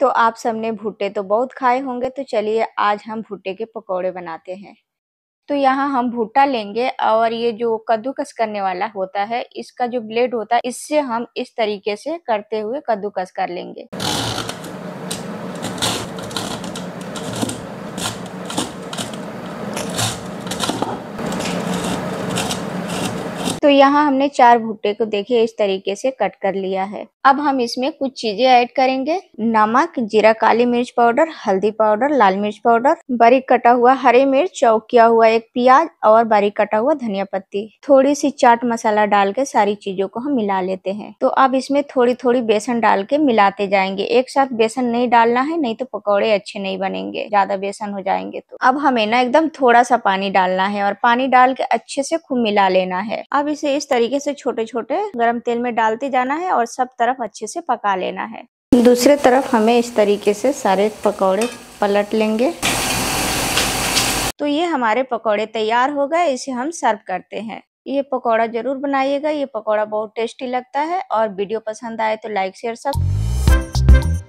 तो आप सबने भुट्टे तो बहुत खाए होंगे तो चलिए आज हम भुट्टे के पकौड़े बनाते हैं तो यहाँ हम भुट्टा लेंगे और ये जो कद्दूकस करने वाला होता है इसका जो ब्लेड होता है इससे हम इस तरीके से करते हुए कद्दूकस कर लेंगे तो यहाँ हमने चार भुट्टे को देखिए इस तरीके से कट कर लिया है अब हम इसमें कुछ चीजें ऐड करेंगे नमक जीरा काली मिर्च पाउडर हल्दी पाउडर लाल मिर्च पाउडर बारीक कटा हुआ हरे मिर्च चौक किया हुआ एक प्याज और बारीक कटा हुआ धनिया पत्ती थोड़ी सी चाट मसाला डाल के सारी चीजों को हम मिला लेते हैं तो अब इसमें थोड़ी थोड़ी बेसन डाल के मिलाते जाएंगे एक साथ बेसन नहीं डालना है नहीं तो पकौड़े अच्छे नहीं बनेंगे ज्यादा बेसन हो जाएंगे तो अब हमें ना एकदम थोड़ा सा पानी डालना है और पानी डाल के अच्छे से खूब मिला लेना है अब इसे इस तरीके से छोटे छोटे गर्म तेल में डालते जाना है और सब तरफ अच्छे से पका लेना है दूसरे तरफ हमें इस तरीके से सारे पकौड़े पलट लेंगे तो ये हमारे पकौड़े तैयार हो गए इसे हम सर्व करते हैं ये पकौड़ा जरूर बनाइएगा ये पकौड़ा बहुत टेस्टी लगता है और वीडियो पसंद आए तो लाइक शेयर सब